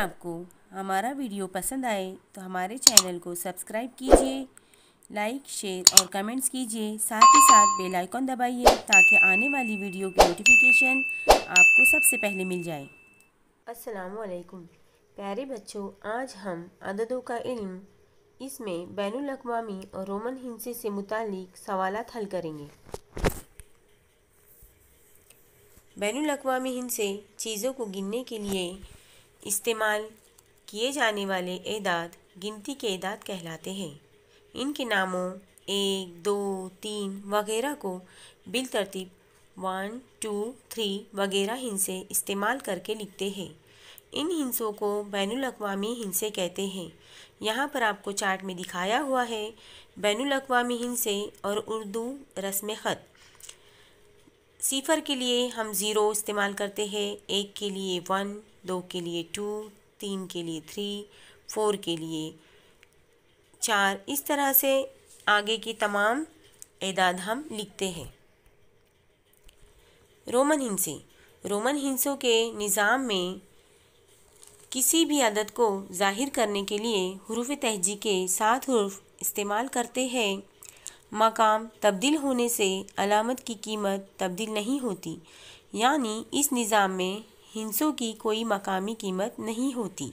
आपको हमारा वीडियो पसंद आए तो हमारे चैनल को सब्सक्राइब कीजिए लाइक शेयर और कमेंट्स कीजिए साथ ही साथ बेल आइकन दबाइए ताकि आने वाली वीडियो की नोटिफिकेशन आपको सबसे पहले मिल जाए अस्सलाम वालेकुम प्यारे बच्चों आज हम अददों का इल्म इसमें बैन अवी और रोमन हिंसे से मुतक सवाल हल करेंगे बैन अवी हिंसे चीज़ों को गिनने के लिए इस्तेमाल किए जाने वाले एदाद गिनती के एदाद कहलाते हैं इनके नामों एक दो तीन वगैरह को बिल तरतीब वन टू थ्री वगैरह हिंसे इस्तेमाल करके लिखते हैं इन हिंसों को बैन अवी हिंसे कहते हैं यहाँ पर आपको चार्ट में दिखाया हुआ है बैन अवी हिंसे और उर्दू रस्म ख़त सिफर के लिए हम ज़ीरो इस्तेमाल करते हैं एक के लिए वन दो के लिए टू तीन के लिए थ्री फोर के लिए चार इस तरह से आगे की तमाम एदाद हम लिखते हैं रोमन हिंसे रोमन हिंसों के निज़ाम में किसी भी अदद को जाहिर करने के लिए हरूफ तहजी के सात हरूफ इस्तेमाल करते हैं मकाम तब्दील होने से अलामत की कीमत तब्दील नहीं होती यानी इस निज़ाम में हिंसों की कोई मकामी कीमत नहीं होती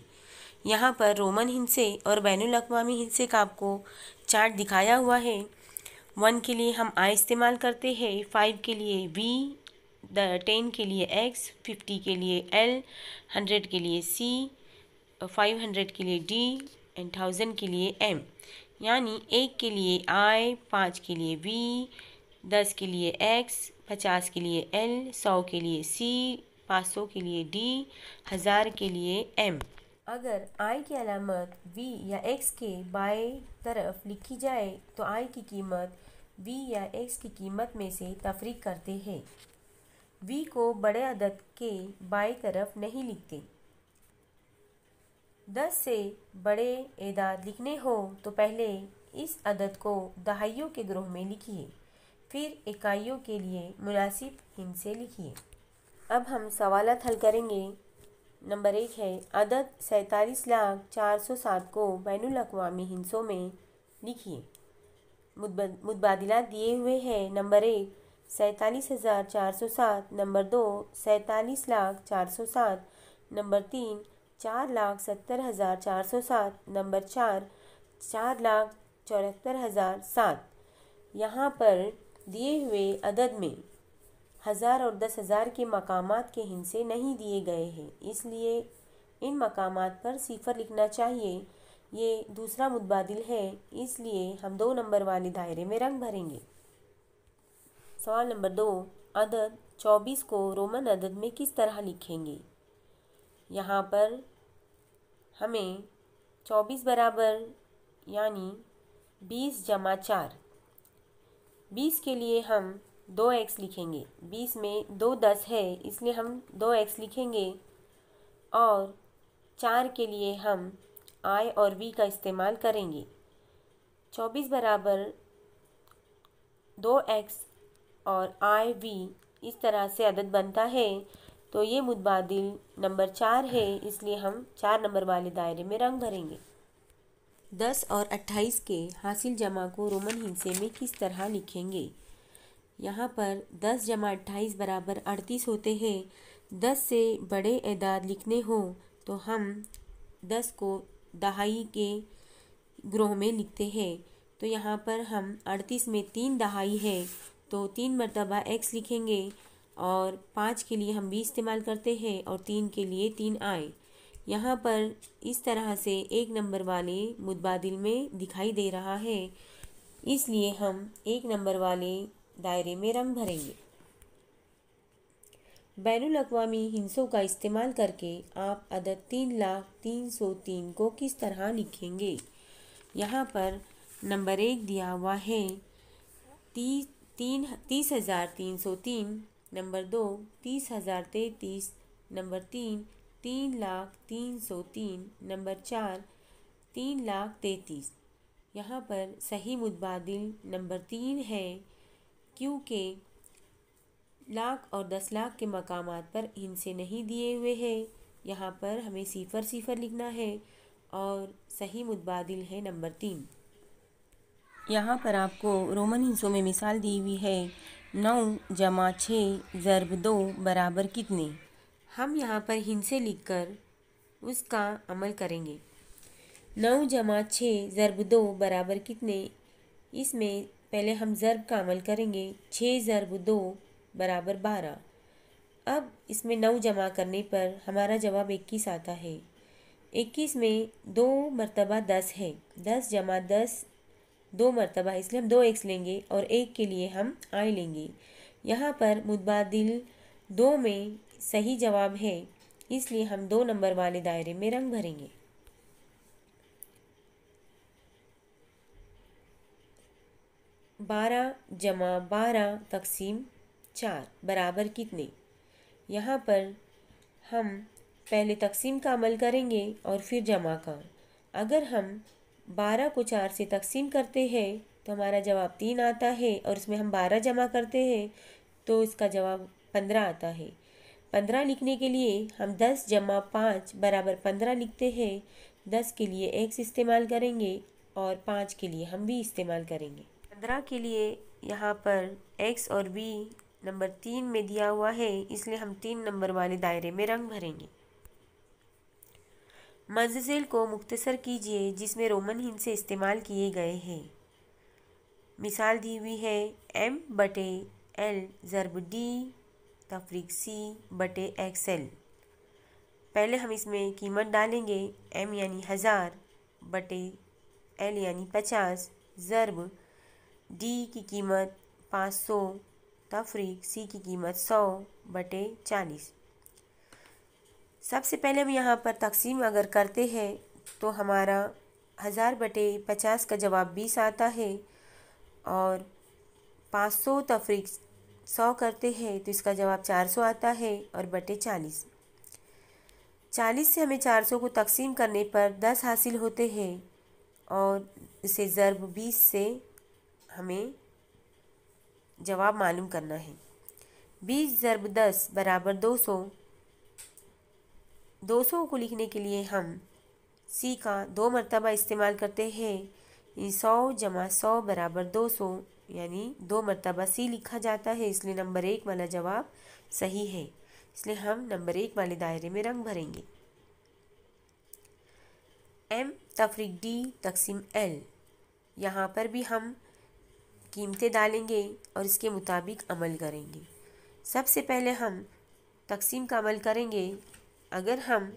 यहाँ पर रोमन हिंसे और बैन अवी हिंसे का आपको चार्ट दिखाया हुआ है वन के लिए हम आई इस्तेमाल करते हैं फाइव के लिए वी द टेन के लिए एक्स फिफ्टी के लिए एल हंड्रेड के लिए सी फाइव हंड्रेड के लिए डी एंड थाउजेंड के लिए एम यानी एक के लिए आई पाँच के लिए वी दस के लिए एक्स पचास के लिए एल सौ के लिए सी पाँच सौ के लिए डी हज़ार के लिए एम अगर आई की अलामत वी या एक्स के बाएं तरफ लिखी जाए तो आई की कीमत वी या एक्स की कीमत में से तफरीक करते हैं वी को बड़े अदद के बाएं तरफ नहीं लिखते दस से बड़े एदाद लिखने हो तो पहले इस अदद को दहाइयों के ग्रोह में लिखिए फिर इकाइयों के लिए मुनासिब से लिखिए अब हम सवालत हल करेंगे नंबर एक है अदद सैंतालीस लाख चार सौ सात को बैन अवी हिंसों में लिखिए मुतबादला दिए हुए हैं नंबर एक सैंतालीस हज़ार चार सौ सात नंबर दो सैंतालीस लाख चार सौ सात नंबर तीन चार लाख सत्तर हज़ार चार सौ सात नंबर चार चार लाख चौहत्तर हज़ार सात यहाँ पर दिए हुए अदद में हज़ार और दस हज़ार के मकाम के हिंसे नहीं दिए गए हैं इसलिए इन मकाम पर सिफर लिखना चाहिए ये दूसरा मुतबादिल है इसलिए हम दो नंबर वाले दायरे में रंग भरेंगे सवाल नंबर दो अदद चौबीस को रोमन अदद में किस तरह लिखेंगे यहाँ पर हमें चौबीस बराबर यानी बीस जमा चार बीस के लिए हम दो एक्स लिखेंगे बीस में दो दस है इसलिए हम दो एक्स लिखेंगे और चार के लिए हम आई और वी का इस्तेमाल करेंगे चौबीस बराबर दो एक्स और आई वी इस तरह से अदद बनता है तो ये मुतबादिल नंबर चार है इसलिए हम चार नंबर वाले दायरे में रंग भरेंगे दस और अट्ठाईस के हासिल जमा को रोमन हिंसे में किस तरह लिखेंगे यहाँ पर दस जमा अट्ठाईस बराबर अड़तीस होते हैं दस से बड़े एदाद लिखने हों तो हम दस को दहाई के ग्रोह में लिखते हैं तो यहाँ पर हम अड़तीस में तीन दहाई है तो तीन मरतबा एक्स लिखेंगे और पाँच के लिए हम बी इस्तेमाल करते हैं और तीन के लिए तीन आए यहाँ पर इस तरह से एक नंबर वाले मुतबाद में दिखाई दे रहा है इसलिए हम एक नंबर वाले दायरे में रंग भरेंगे बैन अवी हिंसों का इस्तेमाल करके आप अदद तीन लाख तीन सौ तीन को किस तरह लिखेंगे यहाँ पर नंबर एक दिया हुआ है ती, तीन तीस हज़ार तीन सौ तीन नंबर दो तीस हज़ार तैतीस नंबर तीन तीन लाख तीन सौ तीन नंबर चार तीन लाख तैंतीस यहाँ पर सही मुतबाद नंबर तीन है क्योंकि लाख और दस लाख के मकाम पर इनसे नहीं दिए हुए हैं यहाँ पर हमें सिफर सिफर लिखना है और सही मुतबाद है नंबर तीन यहाँ पर आपको रोमन हिंसों में मिसाल दी हुई है नौ जमा छः ज़रब दो बराबर कितने हम यहाँ पर हिंसे लिख कर उसका अमल करेंगे नौ जमा छः ज़रब दो बराबर कितने इसमें पहले हम ज़र्ब का अमल करेंगे छः ज़रब दो बराबर बारह अब इसमें नौ जमा करने पर हमारा जवाब इक्कीस आता है इक्कीस में दो मरतबा दस है दस जमा दस दो मरतबा इसलिए हम दो एक्स लेंगे और एक के लिए हम आई लेंगे यहाँ पर मुतबादिल दो में सही जवाब है इसलिए हम दो नंबर वाले दायरे में रंग भरेंगे बारह जमा बारह तकसीम चार बराबर कितने यहाँ पर हम पहले तकसीम का अमल करेंगे और फिर जमा का अगर हम बारह को चार से तकसीम करते हैं तो हमारा जवाब तीन आता है और उसमें हम बारह जमा करते हैं तो इसका जवाब पंद्रह आता है पंद्रह लिखने के लिए हम दस जमा पाँच बराबर पंद्रह लिखते हैं दस के लिए एक्स इस्तेमाल करेंगे और पाँच के लिए हम भी इस्तेमाल करेंगे पंद्रह के लिए यहाँ पर एक्स और बी नंबर तीन में दिया हुआ है इसलिए हम तीन नंबर वाले दायरे में रंग भरेंगे मंजिल को मुख्तसर कीजिए जिसमें रोमन से इस्तेमाल किए गए हैं मिसाल दी हुई है एम बटे एल ज़रब डी तफरीक सी बटे एक्स एल पहले हम इसमें कीमत डालेंगे एम यानी हज़ार बटे एल यानी पचास ज़रब डी की कीमत पाँच सौ तफरीक सी की कीमत सौ बटे चालीस सबसे पहले हम यहाँ पर तकसीम अगर करते हैं तो हमारा हज़ार बटे पचास का जवाब बीस आता है और पाँच सौ तफरीक सौ करते हैं तो इसका जवाब चार सौ आता है और बटे चालीस चालीस से हमें चार सौ को तकसीम करने पर दस हासिल होते हैं और इसे ज़रब बीस से हमें जवाब मालूम करना है बीस ज़रब दस बराबर दो सौ सौ को लिखने के लिए हम सी का दो मरतबा इस्तेमाल करते हैं सौ जमा सौ बराबर दो सौ यानी दो मरतबा सी लिखा जाता है इसलिए नंबर एक वाला जवाब सही है इसलिए हम नंबर एक वाले दायरे में रंग भरेंगे एम तफरीक डी तकसीम एल यहाँ पर भी हम कीमतें डालेंगे और इसके मुताबिक अमल करेंगे सबसे पहले हम तकसीम का अमल करेंगे अगर हम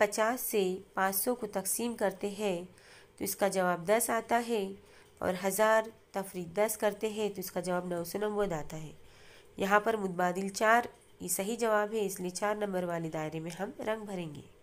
पचास से पाँच सौ को तकसीम करते हैं तो इसका जवाब दस आता है और हज़ार तफरी दस करते हैं तो इसका जवाब नौ सौ नब्बे आता है यहाँ पर मुतबादिल चार ये सही जवाब है इसलिए चार नंबर वाले दायरे में हम रंग भरेंगे